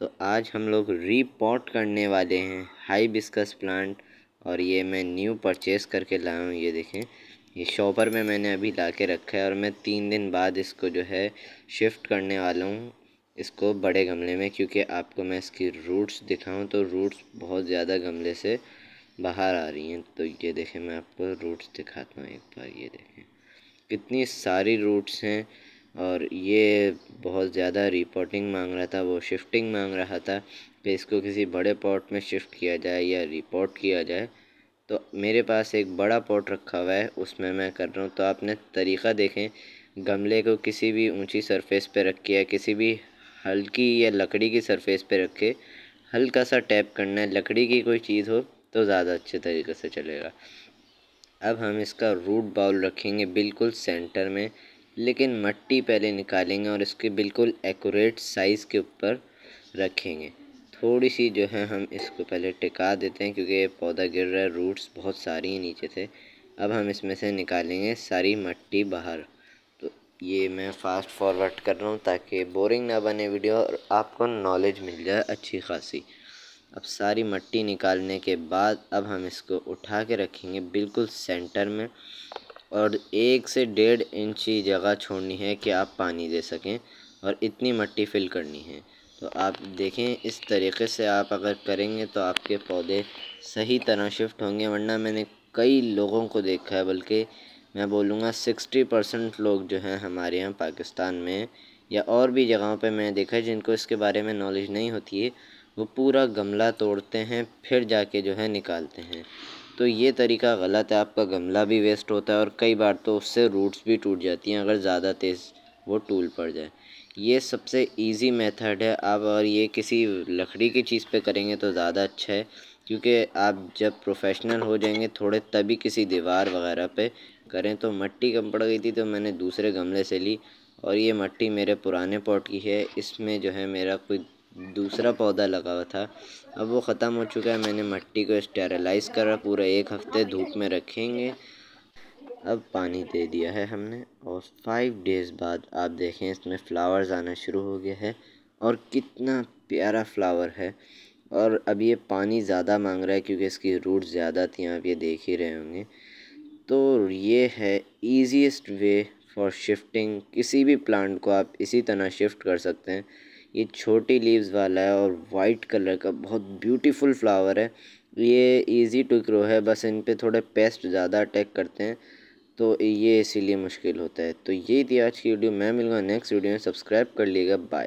तो आज हम लोग रीपॉट करने वाले हैं हाई बिस्कस प्लांट और ये मैं न्यू परचेस करके लाया हूँ ये देखें ये शॉपर में मैंने अभी ला के रखा है और मैं तीन दिन बाद इसको जो है शिफ्ट करने वाला हूँ इसको बड़े गमले में क्योंकि आपको मैं इसकी रूट्स दिखाऊँ तो रूट्स बहुत ज़्यादा गमले से बाहर आ रही हैं तो ये देखें मैं आपको रूट्स दिखाता हूँ एक बार ये देखें कितनी सारी रूट्स हैं और ये बहुत ज़्यादा रिपोर्टिंग मांग रहा था वो शिफ्टिंग मांग रहा था कि इसको किसी बड़े पॉट में शिफ्ट किया जाए या रिपोर्ट किया जाए तो मेरे पास एक बड़ा पॉट रखा हुआ है उसमें मैं कर रहा हूँ तो आपने तरीका देखें गमले को किसी भी ऊंची सरफेस पे रखे या किसी भी हल्की या लकड़ी की सरफेस पे रखे हल्का सा टैप करना है लकड़ी की कोई चीज़ हो तो ज़्यादा अच्छे तरीके से चलेगा अब हम इसका रूट बाउल रखेंगे बिल्कुल सेंटर में लेकिन मट्टी पहले निकालेंगे और इसके बिल्कुल एक्यूरेट साइज़ के ऊपर रखेंगे थोड़ी सी जो है हम इसको पहले टिका देते हैं क्योंकि ये पौधा गिर रहा है रूट्स बहुत सारी हैं नीचे से अब हम इसमें से निकालेंगे सारी मट्टी बाहर तो ये मैं फ़ास्ट फॉरवर्ड कर रहा हूँ ताकि बोरिंग ना बने वीडियो और आपको नॉलेज मिल जाए अच्छी खासी अब सारी मट्टी निकालने के बाद अब हम इसको उठा के रखेंगे बिल्कुल सेंटर में और एक से डेढ़ इंची जगह छोड़नी है कि आप पानी दे सकें और इतनी मिट्टी फिल करनी है तो आप देखें इस तरीके से आप अगर करेंगे तो आपके पौधे सही तरह शिफ्ट होंगे वरना मैंने कई लोगों को देखा है बल्कि मैं बोलूँगा सिक्सटी परसेंट लोग जो हैं हमारे यहाँ पाकिस्तान में या और भी जगहों पे मैं देखा है जिनको इसके बारे में नॉलेज नहीं होती है वो पूरा गमला तोड़ते हैं फिर जाके जो है निकालते हैं तो ये तरीका गलत है आपका गमला भी वेस्ट होता है और कई बार तो उससे रूट्स भी टूट जाती हैं अगर ज़्यादा तेज़ वो टूल पड़ जाए ये सबसे इजी मेथड है आप और ये किसी लकड़ी की चीज़ पे करेंगे तो ज़्यादा अच्छा है क्योंकि आप जब प्रोफेशनल हो जाएंगे थोड़े तभी किसी दीवार वगैरह पे करें तो मट्टी कम पड़ गई थी तो मैंने दूसरे गमले से ली और ये मट्टी मेरे पुराने पॉट की है इसमें जो है मेरा कोई दूसरा पौधा लगा हुआ था अब वो ख़त्म हो चुका है मैंने मिट्टी को स्टेरलाइज करा पूरा एक हफ्ते धूप में रखेंगे अब पानी दे दिया है हमने और फाइव डेज़ बाद आप देखें इसमें फ़्लावर्स आना शुरू हो गया है और कितना प्यारा फ्लावर है और अब ये पानी ज़्यादा मांग रहा है क्योंकि इसकी रूट ज़्यादा थी आप ये देख ही रहे होंगे तो ये है ईजीएस्ट वे फॉर शिफ्टिंग किसी भी प्लांट को आप इसी तरह शिफ्ट कर सकते हैं ये छोटी लीव्स वाला है और वाइट कलर का बहुत ब्यूटीफुल फ्लावर है ये इजी टू ग्रो है बस इन पर थोड़े पेस्ट ज़्यादा अटैक करते हैं तो ये इसीलिए मुश्किल होता है तो यही थी आज की वीडियो मैं मिलूँगा नेक्स्ट वीडियो में सब्सक्राइब कर लिएगा बाय